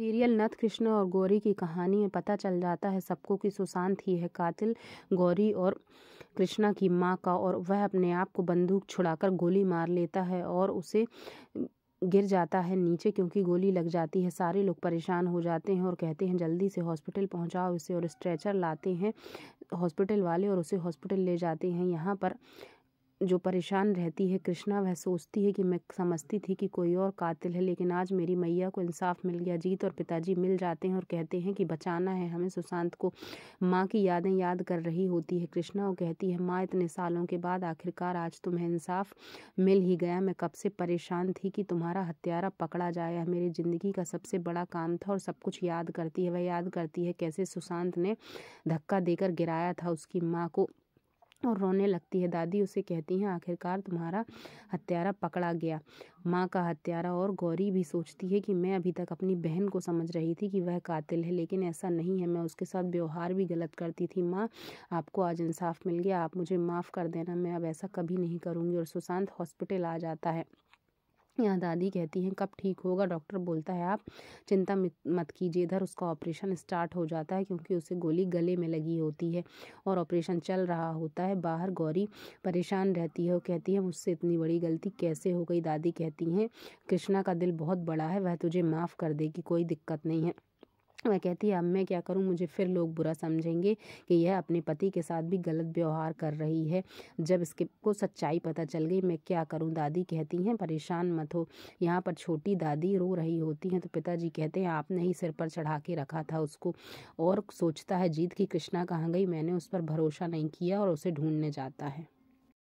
serial नथ कृष्ण और गौरी की कहानी में पता चल जाता है सबको कि सुशांत ही है कातिल गौरी और कृष्णा की माँ का और वह अपने आप को बंदूक छुड़ाकर गोली मार लेता है और उसे गिर जाता है नीचे क्योंकि गोली लग जाती है सारे लोग परेशान हो जाते हैं और कहते हैं जल्दी से हॉस्पिटल पहुँचाओ इसे और स्ट्रेचर लाते हैं हॉस्पिटल वाले और उसे हॉस्पिटल ले जाते हैं यहाँ पर जो परेशान रहती है कृष्णा वह सोचती है कि मैं समझती थी कि कोई और कातिल है लेकिन आज मेरी मैया को इंसाफ मिल गया जीत और पिताजी मिल जाते हैं और कहते हैं कि बचाना है हमें सुशांत को माँ की यादें याद कर रही होती है कृष्णा वो कहती है माँ इतने सालों के बाद आखिरकार आज तुम्हें इंसाफ मिल ही गया मैं कब से परेशान थी कि तुम्हारा हत्यारा पकड़ा जाए मेरी ज़िंदगी का सबसे बड़ा काम था और सब कुछ याद करती है वह याद करती है कैसे सुशांत ने धक्का देकर गिराया था उसकी माँ को और रोने लगती है दादी उसे कहती हैं आखिरकार तुम्हारा हत्यारा पकड़ा गया माँ का हत्यारा और गौरी भी सोचती है कि मैं अभी तक अपनी बहन को समझ रही थी कि वह कातिल है लेकिन ऐसा नहीं है मैं उसके साथ व्यवहार भी गलत करती थी माँ आपको आज इंसाफ मिल गया आप मुझे माफ़ कर देना मैं अब ऐसा कभी नहीं करूँगी और सुशांत हॉस्पिटल आ जाता है यहाँ दादी कहती हैं कब ठीक होगा डॉक्टर बोलता है आप चिंता मत कीजिए इधर उसका ऑपरेशन स्टार्ट हो जाता है क्योंकि उसे गोली गले में लगी होती है और ऑपरेशन चल रहा होता है बाहर गौरी परेशान रहती है और कहती है मुझसे इतनी बड़ी गलती कैसे हो गई दादी कहती हैं कृष्णा का दिल बहुत बड़ा है वह तुझे माफ़ कर देगी कोई दिक्कत नहीं है वह कहती है अब मैं क्या करूं मुझे फिर लोग बुरा समझेंगे कि यह अपने पति के साथ भी गलत व्यवहार कर रही है जब इसके को सच्चाई पता चल गई मैं क्या करूं दादी कहती हैं परेशान मत हो यहाँ पर छोटी दादी रो रही होती हैं तो पिताजी कहते हैं आपने ही सिर पर चढ़ा के रखा था उसको और सोचता है जीत की कृष्णा कहाँ गई मैंने उस पर भरोसा नहीं किया और उसे ढूंढने जाता है